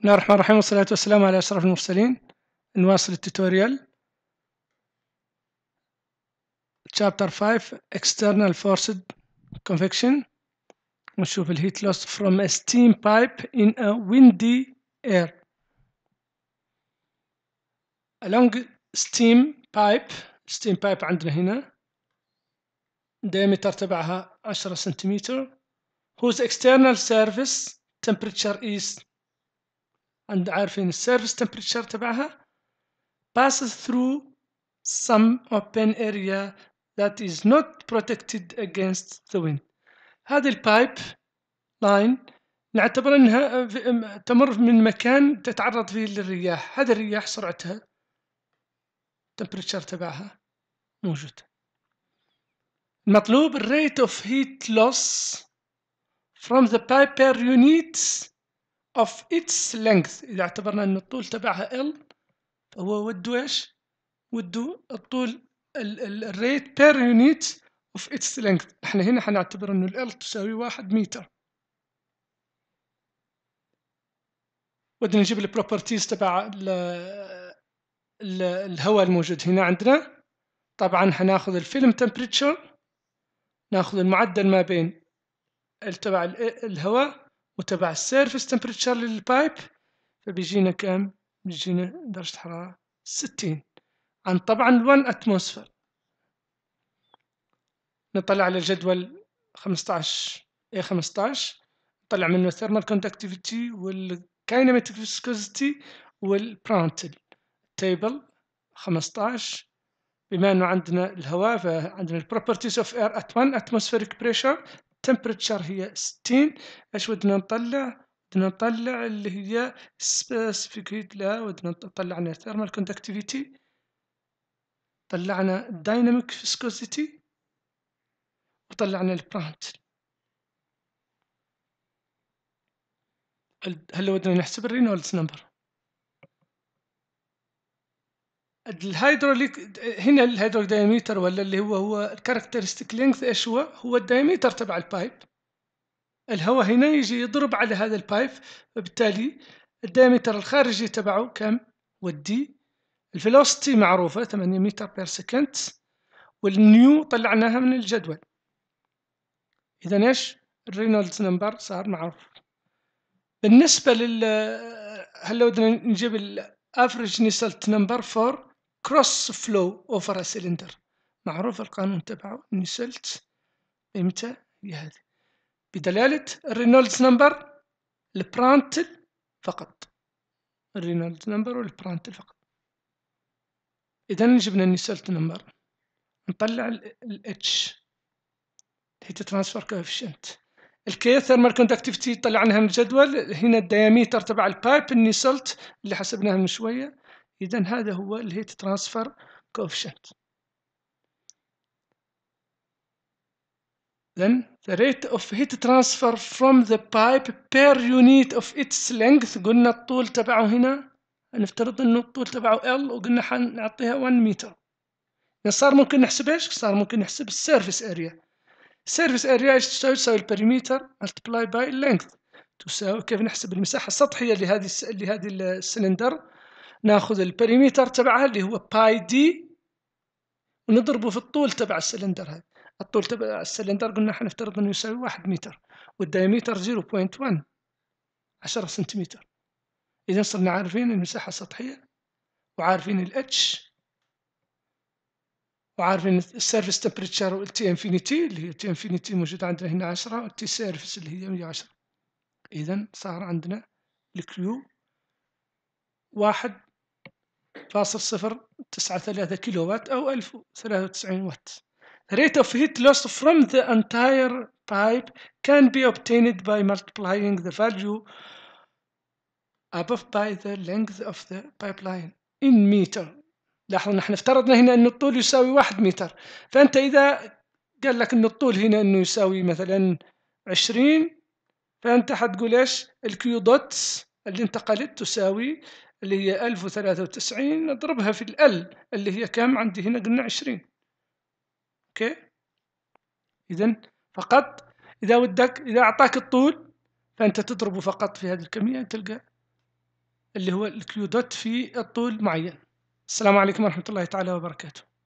بسم الله الرحمن الرحيم والصلاة والسلام على أشرف المرسلين نواصل التوتوريال chapter 5 external forced convection نشوف الهيت loss from a steam pipe in a windy air a long steam pipe steam pipe عندنا هنا diameter تبعها 10 سنتيمتر whose external surface temperature is عارفين surface temperature تبعها passes through some open area that is not protected against the wind هذه pipe line نعتبر انها تمر من مكان تتعرض فيه للرياح هذه الرياح سرعتها temperature تبعها موجود المطلوب rate of heat loss from the pipe per unit of its length إذا اعتبرنا أن الطول تبعها L فهو ودو إيش؟ ودو الطول rate per unit of its length احنا هنا حنعتبر أن ال L تساوي واحد متر ودنا نجيب البروبرتيز تبع الهواء الموجود هنا عندنا طبعا حناخذ الفيلم temperature ناخذ المعدل ما بين تبع الهواء وتبع السيرفس تمبريتشر للبايب فبيجينا كام بيجينا درجة حرارة ستين عن طبعا 1 اتموسفير نطلع على الجدول 15 اي 15 نطلع منه الثيرمال كوندكتيفيتي والكايناميتيك فيسكوزيتي والبرانتل تيبل 15 بما انه عندنا الهواء فعندنا البروبرتيز اوف اير ات 1 اتموسفيريك بريشر temperature هي 60 اش ودنا نطلع بدنا نطلع اللي هي specific لا ودنا طلعنا thermal conductivity طلعنا dynamic viscosity وطلعنا البرانت هلا ودنا نحسب الرينولدز نمبر الهيدروليك هنا الهيدروليك دايميتر ولا اللي هو هو الكاركترستيك لينث ايش هو هو الدايميتر تبع البايب الهواء هنا يجي يضرب على هذا البايب فبالتالي الدايمتر الخارجي تبعه كم والدي الفيلوسيتي معروفة 8 متر بير سكند والنيو طلعناها من الجدول إذا إيش الرينولدز نمبر صار معروف بالنسبة لل هل لو نجيب الافرج نيسلت نمبر فور كروس فلو اوفر سلندر معروف القانون تبعه نيسلت امتى هي هذه بدلالة الرينولدز نمبر البرانتل فقط الرينولدز نمبر والبرانتل فقط إذا جبنا النيسلت نمبر نطلع ال H ترانسفير كوفيشنت الكي ثيرمال كوندكتيفيتي طلعناها من الجدول هنا الدياميتر تبع البايب النيسلت اللي حسبناها من شويه إذا هذا هو الهيت ترانسفر كوفيشنت. Then the rate of heat transfer from the pipe per unit of its length قلنا الطول تبعه هنا هنفترض انه الطول تبعه L وقلنا حنعطيها 1 متر صار ممكن نحسب ايش؟ صار ممكن نحسب السيرفيس اريا السيرفيس اريا ايش تساوي؟ تساوي البريمتر multiply by length تساوي كيف نحسب المساحة السطحية لهذه لهذه السلندر ناخذ البريميتر تبعها اللي هو باي دي ونضربه في الطول تبع السلندر هذا الطول تبع السلندر قلنا حنفترض انه يساوي 1 متر والدايمتر 0.1 10 سنتيمتر اذا صرنا عارفين المساحة السطحية وعارفين الاتش وعارفين السيرفيس تمبريتشر والتي انفينيتي اللي هي تي انفينيتي موجودة عندنا هنا 10 والتي سيرفيس اللي هي 110 اذا صار عندنا الكيو واحد 1.093 كيلو وات أو 1093 وات. The rate of heat loss from the entire pipe can be obtained by multiplying the value above by the length of the pipeline in meter. لاحظوا نحن افترضنا هنا أن الطول يساوي 1 متر فأنت إذا قال لك أن الطول هنا أنه يساوي مثلا 20 فأنت حتقول إيش الكيو دوت اللي انتقلت تساوي اللي هي ألف وثلاثة وتسعين نضربها في الأل اللي هي كم عندي هنا قلنا عشرين أوكي إذا فقط إذا ودك إذا أعطاك الطول فأنت تضربه فقط في هذه الكمية تلقى اللي هو الكيو دوت في الطول معين السلام عليكم ورحمة الله تعالى وبركاته